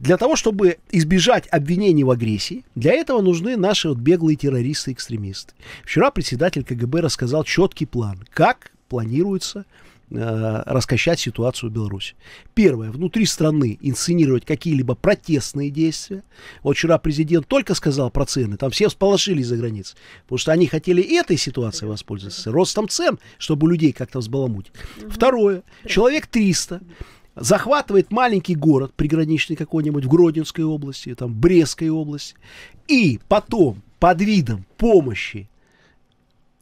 Для того, чтобы избежать обвинений в агрессии, для этого нужны наши вот беглые террористы и экстремисты. Вчера председатель КГБ рассказал четкий план, как планируется э, раскачать ситуацию в Беларуси. Первое. Внутри страны инсценировать какие-либо протестные действия. Вот вчера президент только сказал про цены, там все всполошились за границей, потому что они хотели этой ситуацией воспользоваться, ростом цен, чтобы людей как-то взбаламутить. Второе. Человек 300 захватывает маленький город, приграничный какой-нибудь, в Гродненской области, там, Брестской области, и потом под видом помощи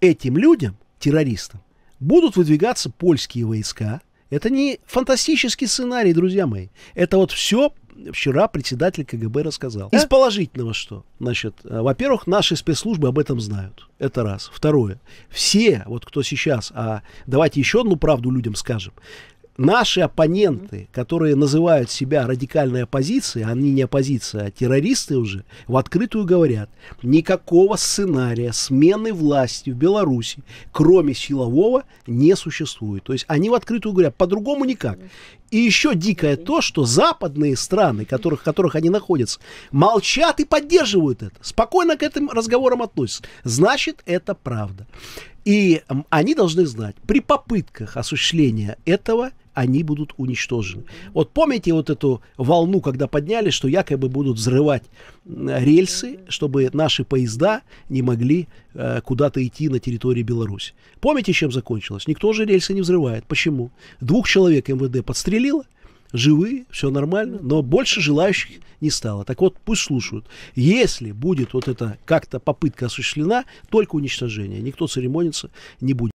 этим людям, террористам, будут выдвигаться польские войска. Это не фантастический сценарий, друзья мои. Это вот все вчера председатель КГБ рассказал. Из положительного что? Значит, э, во-первых, наши спецслужбы об этом знают. Это раз. Второе. Все, вот кто сейчас, а давайте еще одну правду людям скажем наши оппоненты, которые называют себя радикальной оппозицией, а они не оппозиция, а террористы уже, в открытую говорят, никакого сценария смены власти в Беларуси, кроме силового, не существует. То есть они в открытую говорят, по-другому никак. И еще дикое то, что западные страны, которых, в которых они находятся, молчат и поддерживают это, спокойно к этим разговорам относятся. Значит, это правда. И они должны знать, при попытках осуществления этого они будут уничтожены. Вот помните вот эту волну, когда подняли, что якобы будут взрывать э, рельсы, чтобы наши поезда не могли э, куда-то идти на территории Беларуси. Помните, чем закончилось? Никто же рельсы не взрывает. Почему? Двух человек МВД подстрелило, живые, все нормально, но больше желающих не стало. Так вот, пусть слушают. Если будет вот эта как-то попытка осуществлена, только уничтожение. Никто церемониться не будет.